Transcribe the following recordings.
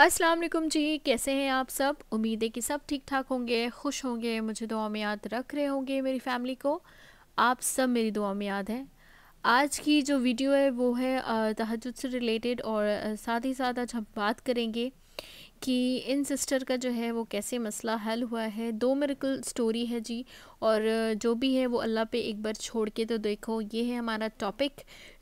अस्सलाम वालेकुम जी कैसे हैं आप सब उम्मीद है कि सब ठीक ठाक होंगे खुश होंगे मुझे दुआ में याद रख रहे होंगे मेरी फैमिली को आप सब मेरी दुआ में याद हैं आज की जो वीडियो है वो है तहजद से रिलेटेड और साथ ही साथ आज हम बात करेंगे कि इन सिस्टर का जो है वो कैसे मसला हल हुआ है दो मेरिकल स्टोरी है जी और जो भी है वो अल्लाह पे एक बार छोड़ के तो देखो ये है हमारा टॉपिक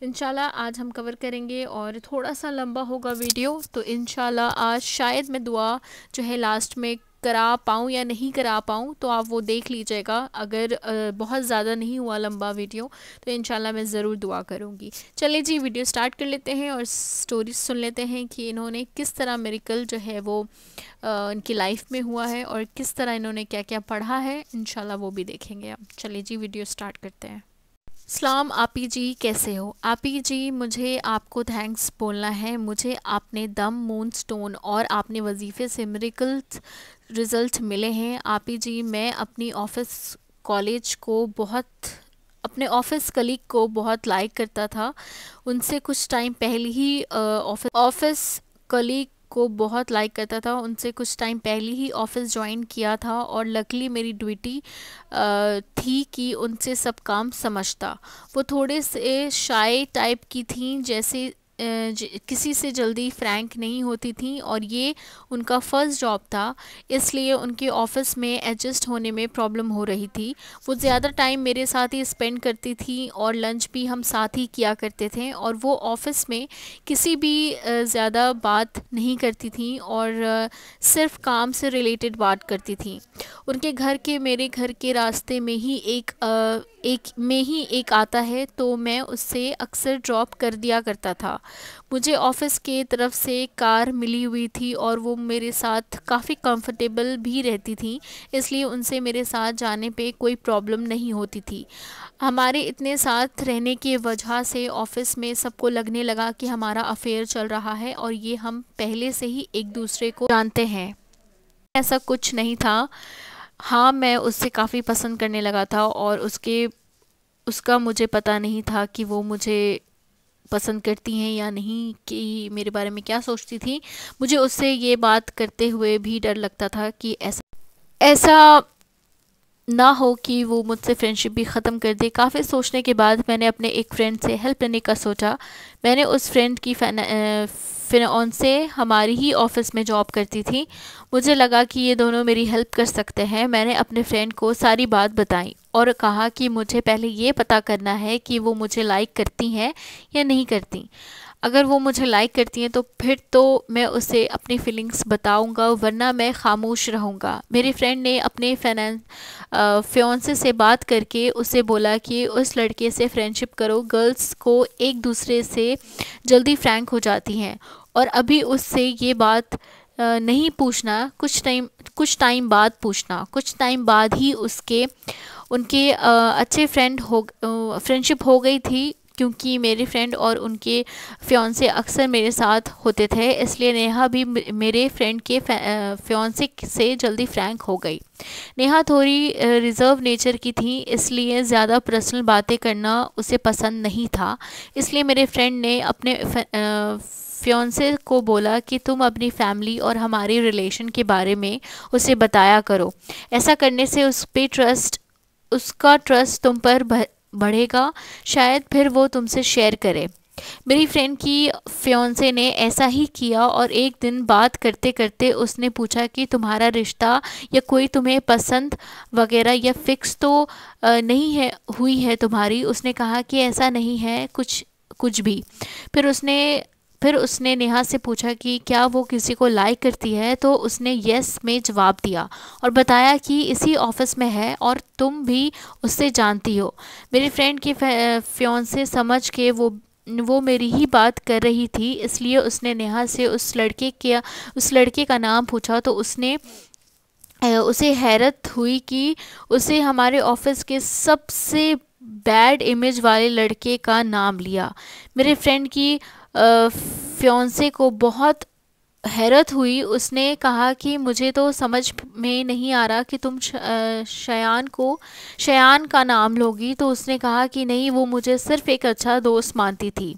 इनशाला आज हम कवर करेंगे और थोड़ा सा लंबा होगा वीडियो तो इन आज शायद मैं दुआ जो है लास्ट में करा पाऊँ या नहीं करा पाऊँ तो आप वो देख लीजिएगा अगर बहुत ज़्यादा नहीं हुआ लंबा वीडियो तो इन मैं ज़रूर दुआ करूँगी चलिए जी वीडियो स्टार्ट कर लेते हैं और स्टोरी सुन लेते हैं कि इन्होंने किस तरह मेरिकल जो है वो इनकी लाइफ में हुआ है और किस तरह इन्होंने क्या क्या पढ़ा है इन वो भी देखेंगे आप चलिए जी वीडियो स्टार्ट करते हैं सलाम आपी जी कैसे हो आपी जी मुझे आपको थैंक्स बोलना है मुझे आपने दम मून स्टोन और आपने वजीफ़े से मेरिकल रिज़ल्ट मिले हैं आपी जी मैं अपनी ऑफिस कॉलेज को बहुत अपने ऑफिस कलीग को बहुत लाइक करता था उनसे कुछ टाइम पहले ही ऑफिस ऑफिस कलीग को बहुत लाइक करता था उनसे कुछ टाइम पहले ही ऑफिस ज्वाइन किया था और लकली मेरी ड्यूटी थी कि उनसे सब काम समझता वो थोड़े से शाए टाइप की थी जैसे किसी से जल्दी फ्रैंक नहीं होती थी और ये उनका फ़र्स्ट जॉब था इसलिए उनके ऑफिस में एडजस्ट होने में प्रॉब्लम हो रही थी वो ज़्यादा टाइम मेरे साथ ही स्पेंड करती थी और लंच भी हम साथ ही किया करते थे और वो ऑफिस में किसी भी ज़्यादा बात नहीं करती थी और सिर्फ काम से रिलेटेड बात करती थी उनके घर के मेरे घर के रास्ते में ही एक एक में ही एक आता है तो मैं उससे अक्सर ड्रॉप कर दिया करता था मुझे ऑफिस के तरफ से कार मिली हुई थी और वो मेरे साथ काफ़ी कंफर्टेबल भी रहती थी इसलिए उनसे मेरे साथ जाने पे कोई प्रॉब्लम नहीं होती थी हमारे इतने साथ रहने की वजह से ऑफिस में सबको लगने लगा कि हमारा अफेयर चल रहा है और ये हम पहले से ही एक दूसरे को जानते हैं ऐसा कुछ नहीं था हाँ मैं उससे काफ़ी पसंद करने लगा था और उसके उसका मुझे पता नहीं था कि वो मुझे पसंद करती हैं या नहीं कि मेरे बारे में क्या सोचती थी मुझे उससे ये बात करते हुए भी डर लगता था कि ऐसा ऐसा ना हो कि वो मुझसे फ्रेंडशिप भी ख़त्म कर दे काफ़ी सोचने के बाद मैंने अपने एक फ़्रेंड से हेल्प लेने का सोचा मैंने उस फ्रेंड की फिर से हमारी ही ऑफिस में जॉब करती थी मुझे लगा कि ये दोनों मेरी हेल्प कर सकते हैं मैंने अपने फ्रेंड को सारी बात बताई और कहा कि मुझे पहले ये पता करना है कि वो मुझे लाइक करती हैं या नहीं करती अगर वो मुझे लाइक करती हैं तो फिर तो मैं उसे अपनी फीलिंग्स बताऊंगा वरना मैं खामोश रहूंगा मेरी फ्रेंड ने अपने फाइनेंस फ्योन्से से बात करके उसे बोला कि उस लड़के से फ्रेंडशिप करो गर्ल्स को एक दूसरे से जल्दी फ्रैंक हो जाती हैं और अभी उससे ये बात नहीं पूछना कुछ टाइम कुछ टाइम बाद पूछना कुछ टाइम बाद ही उसके उनके अच्छे फ्रेंड हो फ्रेंडशिप हो गई थी क्योंकि मेरी फ्रेंड और उनके से अक्सर मेरे साथ होते थे इसलिए नेहा भी मेरे फ्रेंड के फ्योन से जल्दी फ्रैंक हो गई नेहा थोड़ी रिज़र्व नेचर की थी इसलिए ज़्यादा पर्सनल बातें करना उसे पसंद नहीं था इसलिए मेरे फ्रेंड ने अपने फ्योन्से को बोला कि तुम अपनी फैमिली और हमारे रिलेशन के बारे में उसे बताया करो ऐसा करने से उस पर ट्रस्ट उसका ट्रस्ट तुम पर बढ़ेगा शायद फिर वो तुमसे शेयर करे मेरी फ्रेंड की फ्योंसे ने ऐसा ही किया और एक दिन बात करते करते उसने पूछा कि तुम्हारा रिश्ता या कोई तुम्हें पसंद वगैरह या फिक्स तो नहीं है हुई है तुम्हारी उसने कहा कि ऐसा नहीं है कुछ कुछ भी फिर उसने फिर उसने नेहा से पूछा कि क्या वो किसी को लाइक करती है तो उसने यस में जवाब दिया और बताया कि इसी ऑफिस में है और तुम भी उससे जानती हो मेरी फ्रेंड की फ्योन से समझ के वो वो मेरी ही बात कर रही थी इसलिए उसने नेहा से उस लड़के के उस लड़के का नाम पूछा तो उसने उसे हैरत हुई कि उसे हमारे ऑफिस के सबसे बैड इमेज वाले लड़के का नाम लिया मेरे फ्रेंड की फ्योंसे को बहुत हैरत हुई उसने कहा कि मुझे तो समझ में नहीं आ रहा कि तुम शयान को शयान का नाम लोगी तो उसने कहा कि नहीं वो मुझे सिर्फ एक अच्छा दोस्त मानती थी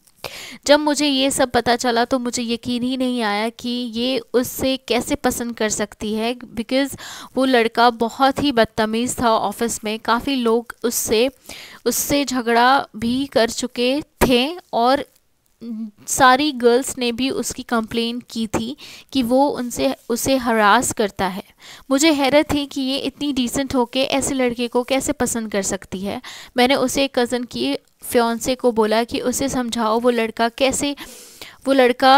जब मुझे ये सब पता चला तो मुझे यकीन ही नहीं आया कि ये उससे कैसे पसंद कर सकती है बिकॉज़ वो लड़का बहुत ही बदतमीज़ था ऑफिस में काफ़ी लोग उससे उससे झगड़ा भी कर चुके थे और सारी गर्ल्स ने भी उसकी कंप्लेन की थी कि वो उनसे उसे हरास करता है मुझे हैरत थी कि ये इतनी डिसेंट होके ऐसे लड़के को कैसे पसंद कर सकती है मैंने उसे एक कज़न की फ्योंसे को बोला कि उसे समझाओ वो लड़का कैसे वो लड़का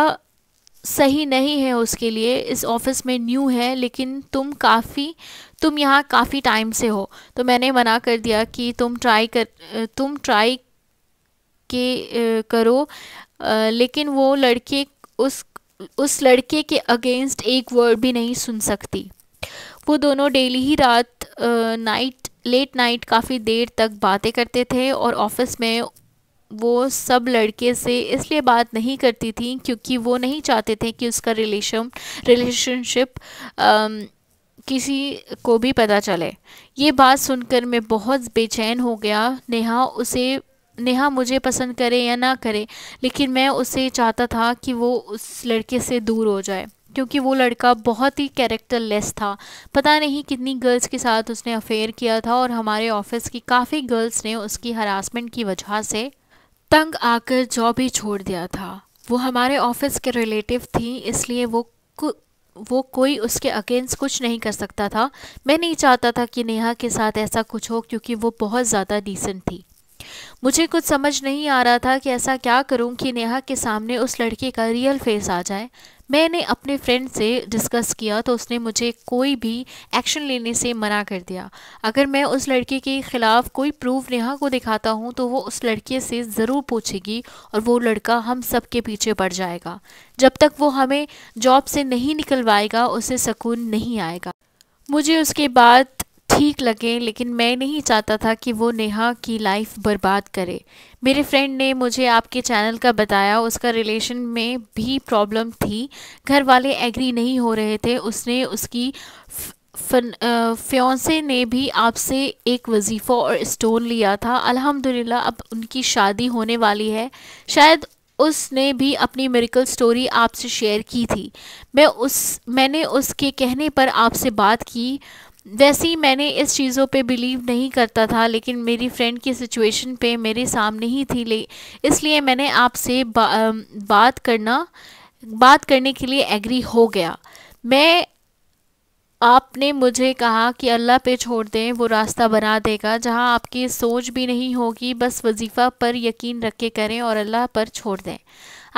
सही नहीं है उसके लिए इस ऑफिस में न्यू है लेकिन तुम काफ़ी तुम यहाँ काफ़ी टाइम से हो तो मैंने मना कर दिया कि तुम ट्राई कर तुम ट्राई के करो लेकिन वो लड़के उस उस लड़के के अगेंस्ट एक वर्ड भी नहीं सुन सकती वो दोनों डेली ही रात नाइट लेट नाइट काफ़ी देर तक बातें करते थे और ऑफिस में वो सब लड़के से इसलिए बात नहीं करती थी क्योंकि वो नहीं चाहते थे कि उसका रिलेशन रिलेशनशिप किसी को भी पता चले ये बात सुनकर मैं बहुत बेचैन हो गया नेहा उसे नेहा मुझे पसंद करे या ना करे लेकिन मैं उसे चाहता था कि वो उस लड़के से दूर हो जाए क्योंकि वो लड़का बहुत ही कैरेक्टर लेस था पता नहीं कितनी गर्ल्स के साथ उसने अफेयर किया था और हमारे ऑफिस की काफ़ी गर्ल्स ने उसकी हरासमेंट की वजह से तंग आकर जॉब ही छोड़ दिया था वो हमारे ऑफिस के रिलेटिव थी इसलिए वो वो कोई उसके अगेंस्ट कुछ नहीं कर सकता था मैं नहीं चाहता था कि नेहा के साथ ऐसा कुछ हो क्योंकि वो बहुत ज़्यादा डिसेंट थी मुझे कुछ समझ नहीं आ रहा था कि ऐसा क्या करूं कि नेहा के सामने उस लड़के का रियल फेस आ जाए मैंने अपने फ्रेंड से डिस्कस किया तो उसने मुझे कोई भी एक्शन लेने से मना कर दिया अगर मैं उस लड़के के ख़िलाफ़ कोई प्रूफ नेहा को दिखाता हूँ तो वो उस लड़के से ज़रूर पूछेगी और वो लड़का हम सब के पीछे पड़ जाएगा जब तक वो हमें जॉब से नहीं निकलवाएगा उसे सुकून नहीं आएगा मुझे उसके बाद ठीक लगे लेकिन मैं नहीं चाहता था कि वो नेहा की लाइफ बर्बाद करे मेरे फ्रेंड ने मुझे आपके चैनल का बताया उसका रिलेशन में भी प्रॉब्लम थी घर वाले एग्री नहीं हो रहे थे उसने उसकी फ्योंसे ने भी आपसे एक वजीफ़ा और स्टोन लिया था अल्हम्दुलिल्लाह अब उनकी शादी होने वाली है शायद उसने भी अपनी मेरिकल स्टोरी आपसे शेयर की थी मैं उस मैंने उसके कहने पर आपसे बात की वैसे ही मैंने इस चीज़ों पे बिलीव नहीं करता था लेकिन मेरी फ्रेंड की सिचुएशन पे मेरे सामने ही थी ले इसलिए मैंने आपसे बा, बात करना बात करने के लिए एग्री हो गया मैं आपने मुझे कहा कि अल्लाह पे छोड़ दें वो रास्ता बना देगा जहां आपकी सोच भी नहीं होगी बस वजीफ़ा पर यकीन रख के करें और अल्लाह पर छोड़ दें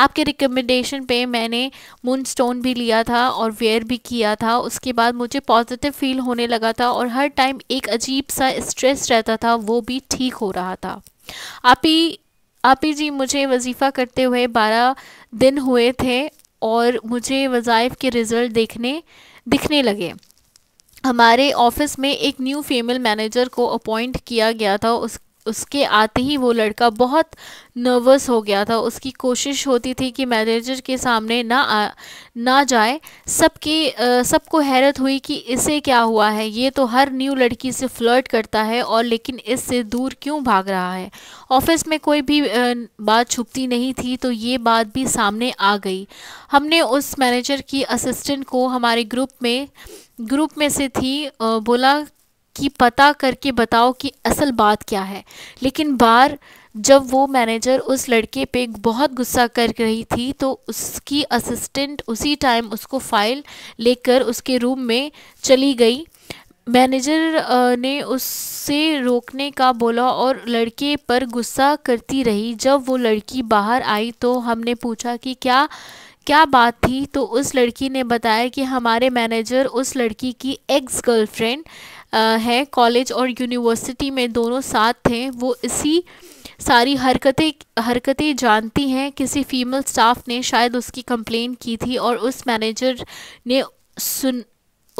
आपके रिकमेंडेशन पे मैंने मून स्टोन भी लिया था और वेयर भी किया था उसके बाद मुझे पॉजिटिव फील होने लगा था और हर टाइम एक अजीब सा स्ट्रेस रहता था वो भी ठीक हो रहा था आप ही आप ही जी मुझे वजीफ़ा करते हुए बारह दिन हुए थे और मुझे वज़ाइफ के रिज़ल्ट देखने दिखने लगे हमारे ऑफिस में एक न्यू फीमेल मैनेजर को अपॉइंट किया गया था उस उसके आते ही वो लड़का बहुत नर्वस हो गया था उसकी कोशिश होती थी कि मैनेजर के सामने ना आ, ना जाए सबकी सबको हैरत हुई कि इसे क्या हुआ है ये तो हर न्यू लड़की से फ्लर्ट करता है और लेकिन इससे दूर क्यों भाग रहा है ऑफिस में कोई भी बात छुपती नहीं थी तो ये बात भी सामने आ गई हमने उस मैनेजर की असिस्टेंट को हमारे ग्रुप में ग्रुप में से थी बोला कि पता करके बताओ कि असल बात क्या है लेकिन बार जब वो मैनेजर उस लड़के पे बहुत गुस्सा कर रही थी तो उसकी असिस्टेंट उसी टाइम उसको फाइल लेकर उसके रूम में चली गई मैनेजर ने उससे रोकने का बोला और लड़के पर गुस्सा करती रही जब वो लड़की बाहर आई तो हमने पूछा कि क्या क्या बात थी तो उस लड़की ने बताया कि हमारे मैनेजर उस लड़की की एक्स गर्लफ्रेंड है कॉलेज और यूनिवर्सिटी में दोनों साथ थे वो इसी सारी हरकतें हरकतें जानती हैं किसी फीमेल स्टाफ ने शायद उसकी कंप्लेन की थी और उस मैनेजर ने सुन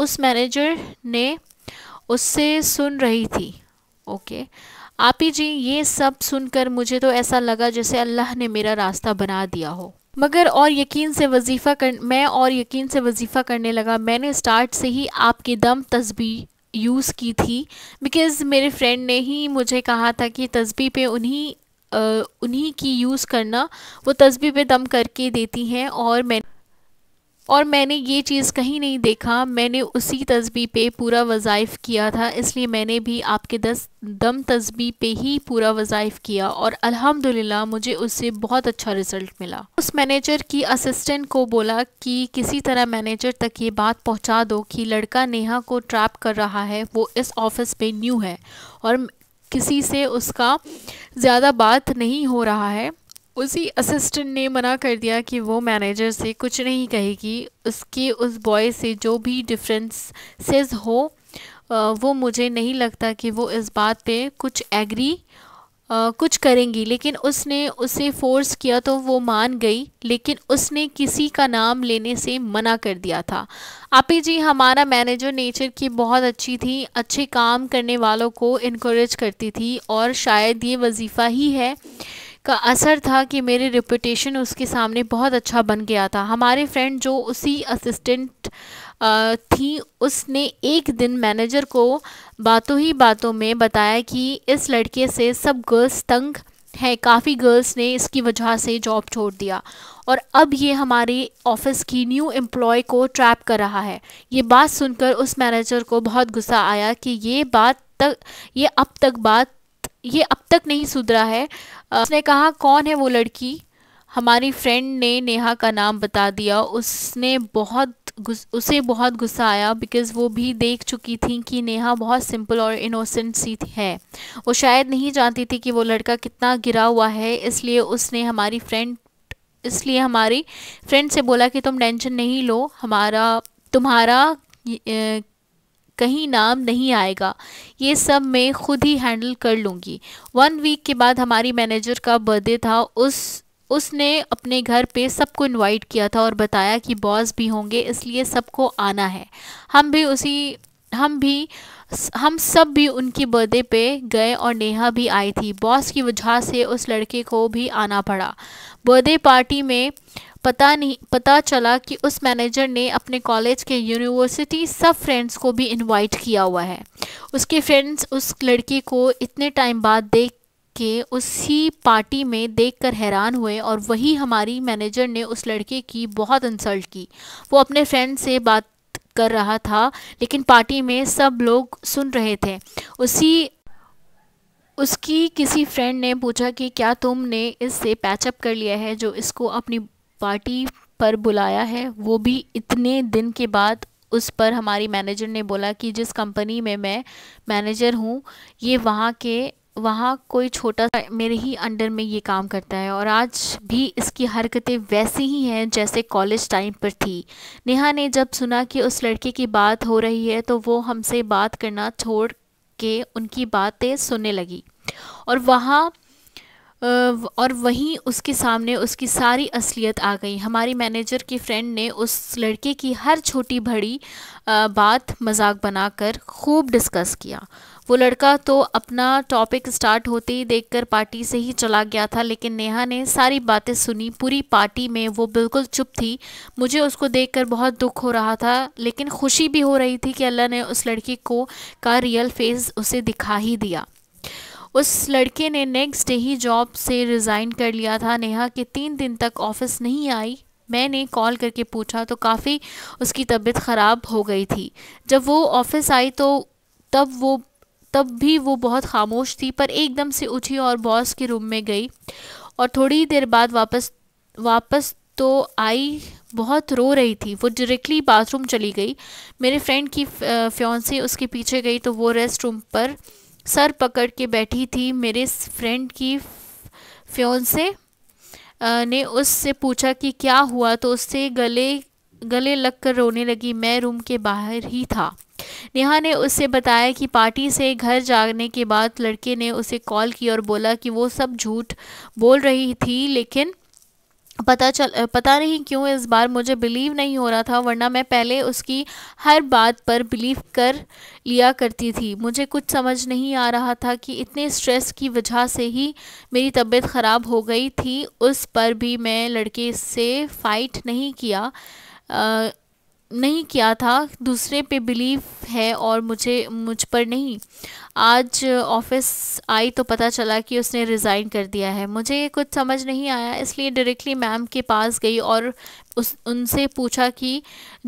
उस मैनेजर ने उससे सुन रही थी ओके आप ही जी ये सब सुनकर मुझे तो ऐसा लगा जैसे अल्लाह ने मेरा रास्ता बना दिया हो मगर और यकीन से वजीफ़ा कर मैं और यकीन से वजीफ़ा करने लगा मैंने स्टार्ट से ही आपके दम तस्बी यूज़ की थी बिकॉज़ मेरे फ्रेंड ने ही मुझे कहा था कि तस्बी पे उन्हीं उन्हीं की यूज़ करना वो तस्बी पे दम करके देती हैं और मैं और मैंने ये चीज़ कहीं नहीं देखा मैंने उसी तस्बी पे पूरा वज़ाइफ़ किया था इसलिए मैंने भी आपके दस दम तस्बी पे ही पूरा वज़ाइफ़ किया और अल्हम्दुलिल्लाह मुझे उससे बहुत अच्छा रिज़ल्ट मिला उस मैनेजर की असिस्टेंट को बोला कि किसी तरह मैनेजर तक ये बात पहुंचा दो कि लड़का नेहा को ट्रैप कर रहा है वो इस ऑफिस पर न्यू है और किसी से उसका ज़्यादा बात नहीं हो रहा है उसी असिस्टेंट ने मना कर दिया कि वो मैनेजर से कुछ नहीं कहेगी उसके उस बॉय से जो भी डिफरेंसेस हो वो मुझे नहीं लगता कि वो इस बात पे कुछ एग्री कुछ करेंगी लेकिन उसने उसे फोर्स किया तो वो मान गई लेकिन उसने किसी का नाम लेने से मना कर दिया था आपी जी हमारा मैनेजर नेचर की बहुत अच्छी थी अच्छे काम करने वालों को इनक्रेज करती थी और शायद ये वजीफ़ा ही है का असर था कि मेरे रिपूटेशन उसके सामने बहुत अच्छा बन गया था हमारे फ्रेंड जो उसी असिस्टेंट थी उसने एक दिन मैनेजर को बातों ही बातों में बताया कि इस लड़के से सब गर्ल्स तंग है काफ़ी गर्ल्स ने इसकी वजह से जॉब छोड़ दिया और अब ये हमारे ऑफिस की न्यू एम्प्लॉय को ट्रैप कर रहा है ये बात सुनकर उस मैनेजर को बहुत गुस्सा आया कि ये बात तक ये अब तक बात ये अब तक नहीं सुधरा है उसने कहा कौन है वो लड़की हमारी फ्रेंड ने नेहा का नाम बता दिया उसने बहुत उसे बहुत गुस्सा आया बिकॉज़ वो भी देख चुकी थी कि नेहा बहुत सिंपल और इनोसेंट सी है वो शायद नहीं जानती थी कि वो लड़का कितना गिरा हुआ है इसलिए उसने हमारी फ्रेंड इसलिए हमारी फ्रेंड से बोला कि तुम टेंशन नहीं लो हमारा तुम्हारा कहीं नाम नहीं आएगा ये सब मैं खुद ही हैंडल कर लूँगी वन वीक के बाद हमारी मैनेजर का बर्थडे था उस उसने अपने घर पे सबको इनवाइट किया था और बताया कि बॉस भी होंगे इसलिए सबको आना है हम भी उसी हम भी हम सब भी उनकी बर्थडे पे गए और नेहा भी आई थी बॉस की वजह से उस लड़के को भी आना पड़ा बर्थडे पार्टी में पता नहीं पता चला कि उस मैनेजर ने अपने कॉलेज के यूनिवर्सिटी सब फ्रेंड्स को भी इनवाइट किया हुआ है उसके फ्रेंड्स उस लड़की को इतने टाइम बाद देख के उसी पार्टी में देखकर हैरान हुए और वही हमारी मैनेजर ने उस लड़के की बहुत इंसल्ट की वो अपने फ्रेंड से बात कर रहा था लेकिन पार्टी में सब लोग सुन रहे थे उसी उसकी किसी फ्रेंड ने पूछा कि क्या तुमने इससे पैचअप कर लिया है जो इसको अपनी पार्टी पर बुलाया है वो भी इतने दिन के बाद उस पर हमारी मैनेजर ने बोला कि जिस कंपनी में मैं मैनेजर हूँ ये वहाँ के वहाँ कोई छोटा सा मेरे ही अंडर में ये काम करता है और आज भी इसकी हरकतें वैसी ही हैं जैसे कॉलेज टाइम पर थी नेहा ने जब सुना कि उस लड़के की बात हो रही है तो वो हमसे बात करना छोड़ के उनकी बातें सुनने लगी और वहाँ और वहीं उसके सामने उसकी सारी असलियत आ गई हमारी मैनेजर की फ्रेंड ने उस लड़के की हर छोटी बड़ी बात मजाक बनाकर खूब डिस्कस किया वो लड़का तो अपना टॉपिक स्टार्ट होते ही देखकर पार्टी से ही चला गया था लेकिन नेहा ने सारी बातें सुनी पूरी पार्टी में वो बिल्कुल चुप थी मुझे उसको देखकर बहुत दुख हो रहा था लेकिन खुशी भी हो रही थी कि अल्लाह ने उस लड़की को का रियल फेस उसे दिखा ही दिया उस लड़के ने नेक्स्ट डे ही जॉब से रिज़ाइन कर लिया था नेहा के तीन दिन तक ऑफिस नहीं आई मैंने कॉल करके पूछा तो काफ़ी उसकी तबीयत ख़राब हो गई थी जब वो ऑफिस आई तो तब वो तब भी वो बहुत खामोश थी पर एकदम से उठी और बॉस के रूम में गई और थोड़ी देर बाद वापस वापस तो आई बहुत रो रही थी वो डायरेक्टली बाथरूम चली गई मेरे फ्रेंड की फ्योंसी उसके पीछे गई तो वो रेस्ट रूम पर सर पकड़ के बैठी थी मेरे फ्रेंड की फ्योन से ने उससे पूछा कि क्या हुआ तो उससे गले गले लगकर रोने लगी मैं रूम के बाहर ही था नेहा ने उससे बताया कि पार्टी से घर जाने के बाद लड़के ने उसे कॉल किया और बोला कि वो सब झूठ बोल रही थी लेकिन पता चल पता नहीं क्यों इस बार मुझे बिलीव नहीं हो रहा था वरना मैं पहले उसकी हर बात पर बिलीव कर लिया करती थी मुझे कुछ समझ नहीं आ रहा था कि इतने स्ट्रेस की वजह से ही मेरी तबीयत ख़राब हो गई थी उस पर भी मैं लड़के से फ़ाइट नहीं किया आ, नहीं किया था दूसरे पे बिलीव है और मुझे मुझ पर नहीं आज ऑफिस आई तो पता चला कि उसने रिज़ाइन कर दिया है मुझे ये कुछ समझ नहीं आया इसलिए डायरेक्टली मैम के पास गई और उस उनसे पूछा कि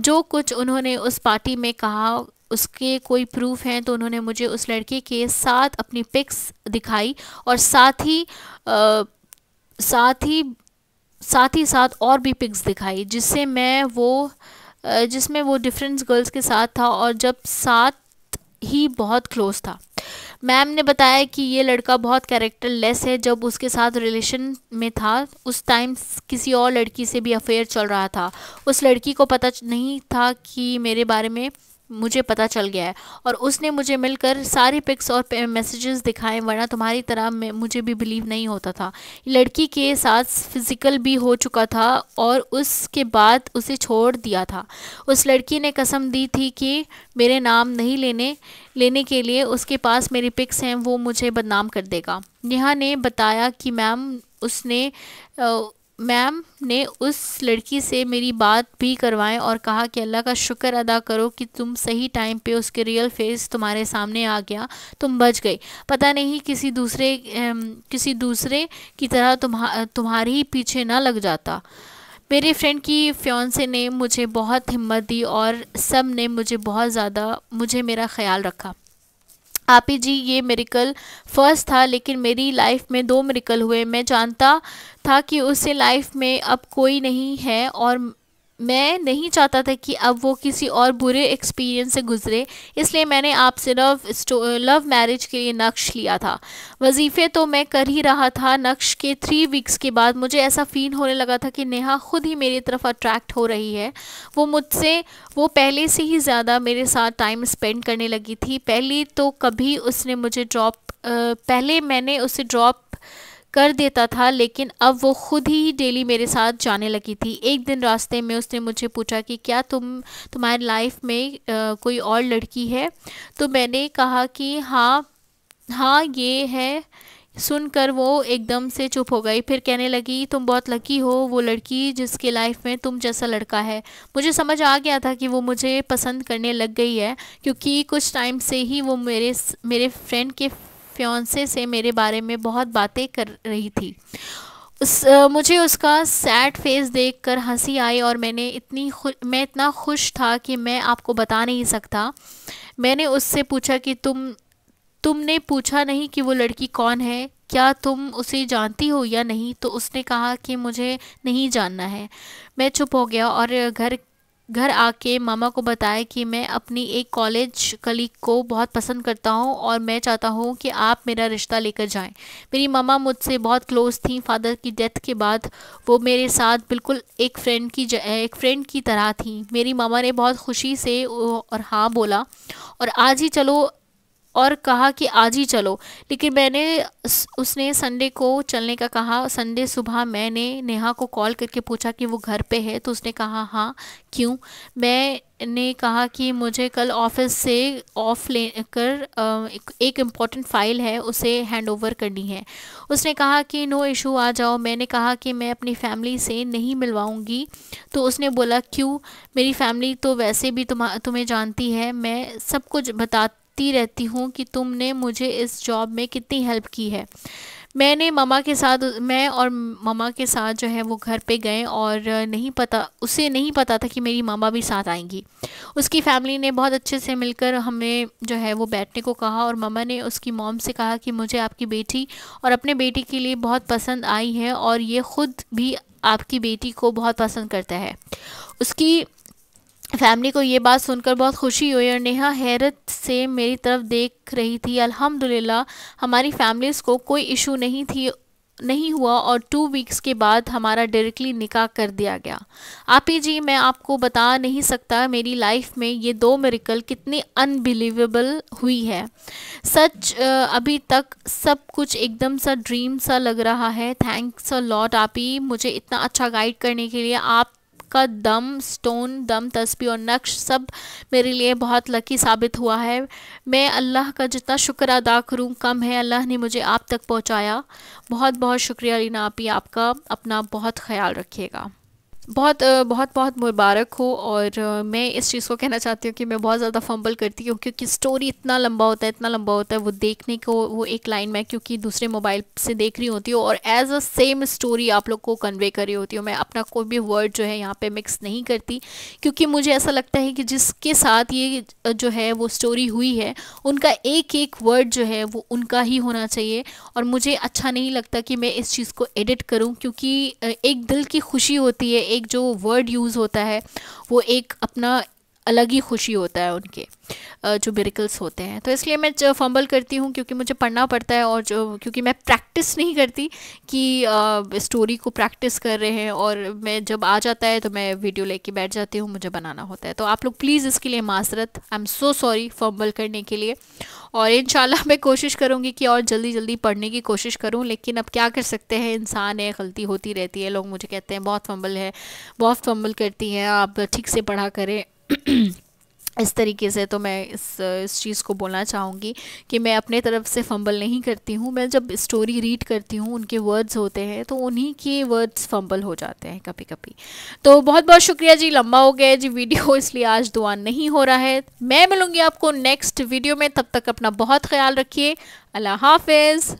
जो कुछ उन्होंने उस पार्टी में कहा उसके कोई प्रूफ हैं तो उन्होंने मुझे उस लड़के के साथ अपनी पिक्स दिखाई और साथ ही आ, साथ ही साथ ही साथ और भी पिक्स दिखाई जिससे मैं वो जिसमें वो डिफरेंस गर्ल्स के साथ था और जब साथ ही बहुत क्लोज था मैम ने बताया कि ये लड़का बहुत कैरेक्टर लेस है जब उसके साथ रिलेशन में था उस टाइम किसी और लड़की से भी अफेयर चल रहा था उस लड़की को पता नहीं था कि मेरे बारे में मुझे पता चल गया है और उसने मुझे मिलकर सारी पिक्स और मैसेजेस दिखाए वरना तुम्हारी तरह मुझे भी बिलीव नहीं होता था लड़की के साथ फिज़िकल भी हो चुका था और उसके बाद उसे छोड़ दिया था उस लड़की ने कसम दी थी कि मेरे नाम नहीं लेने लेने के लिए उसके पास मेरी पिक्स हैं वो मुझे बदनाम कर देगा नेहा ने बताया कि मैम उसने मैम ने उस लड़की से मेरी बात भी करवाएं और कहा कि अल्लाह का शुक्र अदा करो कि तुम सही टाइम पे उसके रियल फेस तुम्हारे सामने आ गया तुम बच गई पता नहीं किसी दूसरे किसी दूसरे की तरह तुम्हा तुम्हारे ही पीछे ना लग जाता मेरे फ्रेंड की फ्योंसे ने मुझे बहुत हिम्मत दी और सब ने मुझे बहुत ज़्यादा मुझे मेरा ख्याल रखा आप ही जी ये मेरिकल फर्स्ट था लेकिन मेरी लाइफ में दो मेरिकल हुए मैं जानता था कि उससे लाइफ में अब कोई नहीं है और मैं नहीं चाहता था कि अब वो किसी और बुरे एक्सपीरियंस से गुजरे इसलिए मैंने आपसे लव लव मैरिज के लिए नक्श लिया था वजीफ़े तो मैं कर ही रहा था नक्श के थ्री वीक्स के बाद मुझे ऐसा फील होने लगा था कि नेहा खुद ही मेरी तरफ अट्रैक्ट हो रही है वो मुझसे वो पहले से ही ज़्यादा मेरे साथ टाइम स्पेंड करने लगी थी पहले तो कभी उसने मुझे ड्रॉप पहले मैंने उसे ड्रॉप कर देता था लेकिन अब वो खुद ही डेली मेरे साथ जाने लगी थी एक दिन रास्ते में उसने मुझे पूछा कि क्या तुम तुम्हारी लाइफ में आ, कोई और लड़की है तो मैंने कहा कि हाँ हाँ ये है सुनकर वो एकदम से चुप हो गई फिर कहने लगी तुम बहुत लकी हो वो लड़की जिसके लाइफ में तुम जैसा लड़का है मुझे समझ आ गया था कि वो मुझे पसंद करने लग गई है क्योंकि कुछ टाइम से ही वो मेरे मेरे फ्रेंड के फ्योंसे से मेरे बारे में बहुत बातें कर रही थी उस आ, मुझे उसका सैड फेस देखकर हंसी आई और मैंने इतनी मैं इतना खुश था कि मैं आपको बता नहीं सकता मैंने उससे पूछा कि तुम तुमने पूछा नहीं कि वो लड़की कौन है क्या तुम उसे जानती हो या नहीं तो उसने कहा कि मुझे नहीं जानना है मैं चुप हो गया और घर घर आके मामा को बताया कि मैं अपनी एक कॉलेज कलीग को बहुत पसंद करता हूँ और मैं चाहता हूँ कि आप मेरा रिश्ता लेकर जाएं मेरी मामा मुझसे बहुत क्लोज थी फादर की डेथ के बाद वो मेरे साथ बिल्कुल एक फ्रेंड की एक फ्रेंड की तरह थी मेरी मामा ने बहुत खुशी से और हाँ बोला और आज ही चलो और कहा कि आज ही चलो लेकिन मैंने उसने संडे को चलने का कहा संडे सुबह मैंने नेहा को कॉल करके पूछा कि वो घर पे है तो उसने कहा हाँ क्यों मैंने कहा कि मुझे कल ऑफिस से ऑफ ले कर एक इम्पॉर्टेंट फ़ाइल है उसे हैंड ओवर करनी है उसने कहा कि नो इशू आ जाओ मैंने कहा कि मैं अपनी फैमिली से नहीं मिलवाऊंगी तो उसने बोला क्यों मेरी फैमिली तो वैसे भी तुम्हें जानती है मैं सब कुछ बता लिखती रहती हूँ कि तुमने मुझे इस जॉब में कितनी हेल्प की है मैंने ममा के साथ मैं और ममा के साथ जो है वो घर पे गए और नहीं पता उसे नहीं पता था कि मेरी मामा भी साथ आएंगी उसकी फैमिली ने बहुत अच्छे से मिलकर हमें जो है वो बैठने को कहा और ममा ने उसकी मॉम से कहा कि मुझे आपकी बेटी और अपने बेटी के लिए बहुत पसंद आई है और ये ख़ुद भी आपकी बेटी को बहुत पसंद करता है उसकी फैमिली को ये बात सुनकर बहुत खुशी हुई और नेहा हैरत से मेरी तरफ देख रही थी अल्हम्दुलिल्लाह हमारी फैमिलीज़ को कोई इशू नहीं थी नहीं हुआ और टू वीक्स के बाद हमारा डायरेक्टली निकाह कर दिया गया आप ही जी मैं आपको बता नहीं सकता मेरी लाइफ में ये दो मेरिकल कितनी अनबिलीवेबल हुई है सच अभी तक सब कुछ एकदम सा ड्रीम सा लग रहा है थैंक्स अ लॉट आप ही मुझे इतना अच्छा गाइड करने के लिए आप का दम स्टोन दम तस्बी और नक्श सब मेरे लिए बहुत लकी साबित हुआ है मैं अल्लाह का जितना शुक्र अदा करूँ कम है अल्लाह ने मुझे आप तक पहुँचाया बहुत बहुत शुक्रिया रीना आपी आपका अपना बहुत ख्याल रखिएगा बहुत बहुत बहुत मुबारक हो और मैं इस चीज़ को कहना चाहती हूँ कि मैं बहुत ज़्यादा फंबल करती हूँ क्योंकि स्टोरी इतना लंबा होता है इतना लंबा होता है वो देखने को वो एक लाइन में क्योंकि दूसरे मोबाइल से देख रही होती हूँ और एज अ सेम स्टोरी आप लोग को कन्वे कर रही होती हूँ मैं अपना कोई भी वर्ड जो है यहाँ पर मिक्स नहीं करती क्योंकि मुझे ऐसा लगता है कि जिसके साथ ये जो है वो स्टोरी हुई है उनका एक एक वर्ड जो है वो उनका ही होना चाहिए और मुझे अच्छा नहीं लगता कि मैं इस चीज़ को एडिट करूँ क्योंकि एक दिल की खुशी होती है एक जो वर्ड यूज़ होता है वो एक अपना अलग ही खुशी होता है उनके जो मेरिकल्स होते हैं तो इसलिए मैं फंबल करती हूँ क्योंकि मुझे पढ़ना पड़ता है और जो क्योंकि मैं प्रैक्टिस नहीं करती कि स्टोरी को प्रैक्टिस कर रहे हैं और मैं जब आ जाता है तो मैं वीडियो लेके बैठ जाती हूँ मुझे बनाना होता है तो आप लोग प्लीज़ इसके लिए माजरत I am so sorry fumble करने के लिए और इन मैं कोशिश करूँगी कि और जल्दी जल्दी पढ़ने की कोशिश करूँ लेकिन अब क्या कर सकते हैं इंसान है गलती होती रहती है लोग मुझे कहते हैं बहुत फंबल है बहुत फंबल करती हैं आप ठीक से पढ़ा करें इस तरीके से तो मैं इस इस चीज़ को बोलना चाहूँगी कि मैं अपने तरफ से फंबल नहीं करती हूँ मैं जब स्टोरी रीड करती हूँ उनके वर्ड्स होते हैं तो उन्हीं के वर्ड्स फंबल हो जाते हैं कभी कभी तो बहुत बहुत शुक्रिया जी लंबा हो गया जी वीडियो इसलिए आज दुआ नहीं हो रहा है मैं मिलूँगी आपको नेक्स्ट वीडियो में तब तक अपना बहुत ख्याल रखिए अल्लाह हाफिज़